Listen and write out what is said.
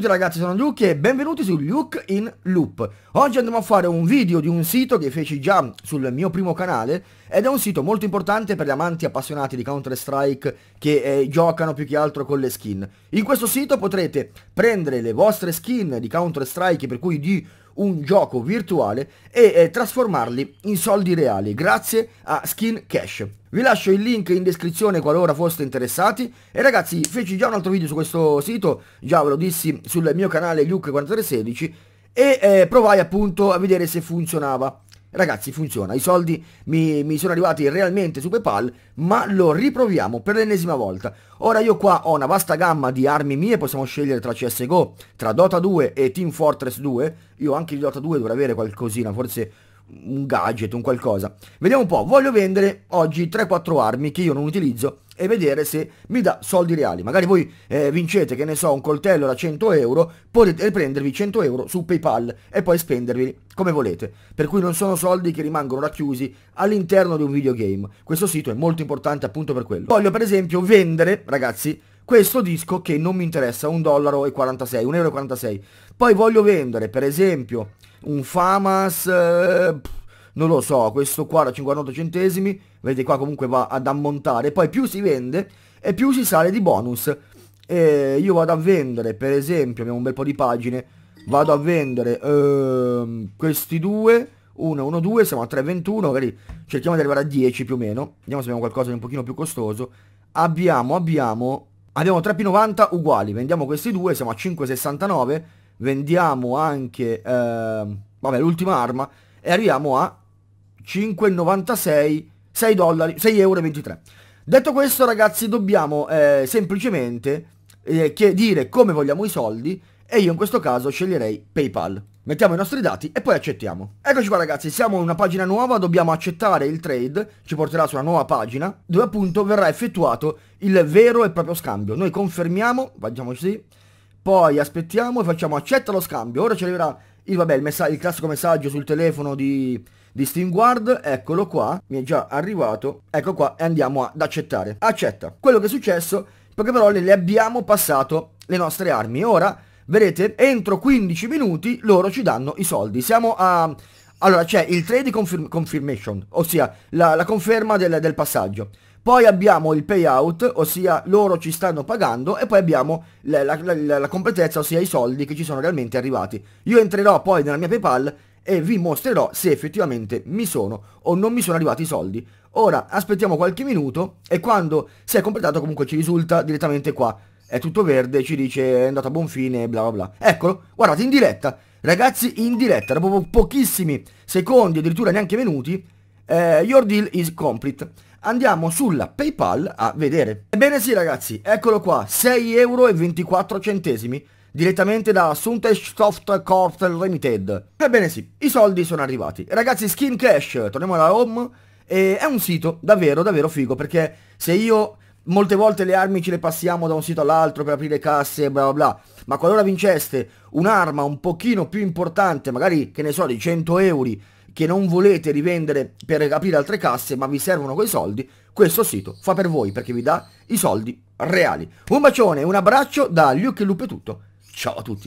tutti ragazzi, sono Luke e benvenuti su Luke in Loop. Oggi andremo a fare un video di un sito che feci già sul mio primo canale ed è un sito molto importante per gli amanti appassionati di Counter-Strike che eh, giocano più che altro con le skin. In questo sito potrete prendere le vostre skin di Counter-Strike per cui di un gioco virtuale e eh, trasformarli in soldi reali grazie a Skin Cash. Vi lascio il link in descrizione qualora foste interessati e ragazzi feci già un altro video su questo sito, già ve lo dissi sul mio canale Luke4316 e eh, provai appunto a vedere se funzionava. Ragazzi funziona, i soldi mi, mi, sono arrivati realmente su Paypal, ma lo riproviamo per l'ennesima volta. Ora io qua ho una vasta gamma di armi mie, possiamo scegliere tra CSGO, tra Dota 2 e Team Fortress 2. Io anche di Dota 2 dovrei avere qualcosina, forse un gadget, un qualcosa. Vediamo un po', voglio vendere oggi 3-4 armi che io non utilizzo e vedere se mi dà soldi reali. Magari voi eh, vincete, che ne so, un coltello da 100 euro, potete prendervi 100 euro su PayPal e poi spendervi come volete. Per cui non sono soldi che rimangono racchiusi all'interno di un videogame. Questo sito è molto importante appunto per quello. Voglio per esempio vendere, ragazzi, questo disco che non mi interessa, 1 dollaro e 46, 1,46 euro. Poi voglio vendere, per esempio, un Famas, eh, non lo so, questo qua da 58 centesimi, vedete qua comunque va ad ammontare, poi più si vende e più si sale di bonus. E io vado a vendere, per esempio, abbiamo un bel po' di pagine, vado a vendere eh, questi due, 1, 1, 2, siamo a 3,21, magari cerchiamo di arrivare a 10 più o meno, vediamo se abbiamo qualcosa di un pochino più costoso. Abbiamo, abbiamo, abbiamo 3P90 uguali, vendiamo questi due, siamo a 5,69 vendiamo anche, eh, vabbè, l'ultima arma e arriviamo a 5,96, 6 dollari, 6,23 euro. Detto questo ragazzi dobbiamo eh, semplicemente eh, dire come vogliamo i soldi e io in questo caso sceglierei PayPal. Mettiamo i nostri dati e poi accettiamo. Eccoci qua ragazzi, siamo in una pagina nuova, dobbiamo accettare il trade, ci porterà su una nuova pagina, dove appunto verrà effettuato il vero e proprio scambio. Noi confermiamo, facciamo così, poi aspettiamo e facciamo accetta lo scambio. Ora ci arriverà il, vabbè, il, messa il classico messaggio sul telefono di, di Steam Guard, eccolo qua, mi è già arrivato, ecco qua e andiamo ad accettare. Accetta. Quello che è successo, poche parole, le abbiamo passato le nostre armi. Ora, vedete, entro 15 minuti loro ci danno i soldi. Siamo a... Allora, c'è il trade confirm confirmation, ossia la, la conferma del, del passaggio. Poi abbiamo il payout, ossia loro ci stanno pagando e poi abbiamo la, la, la, la completezza, ossia i soldi che ci sono realmente arrivati. Io entrerò poi nella mia PayPal e vi mostrerò se effettivamente mi sono o non mi sono arrivati i soldi. Ora aspettiamo qualche minuto e quando si è completato comunque ci risulta direttamente qua. È tutto verde, ci dice è andato a buon fine, bla bla bla. Eccolo, guardate in diretta, ragazzi in diretta, dopo pochissimi secondi, addirittura neanche minuti, eh, your deal is complete andiamo sulla PayPal a vedere. Ebbene sì ragazzi, eccolo qua, 6,24€ direttamente da Assunte Soft Corp Limited. Ebbene sì, i soldi sono arrivati. Ragazzi, Skin Cash, torniamo alla home, è un sito davvero davvero figo perché se io... Molte volte le armi ce le passiamo da un sito all'altro per aprire casse, bla bla bla, ma qualora vinceste un'arma un pochino più importante, magari, che ne so, di 100 euro, che non volete rivendere per aprire altre casse ma vi servono quei soldi, questo sito fa per voi perché vi dà i soldi reali. Un bacione, un abbraccio da Luke Loop è tutto. Ciao a tutti.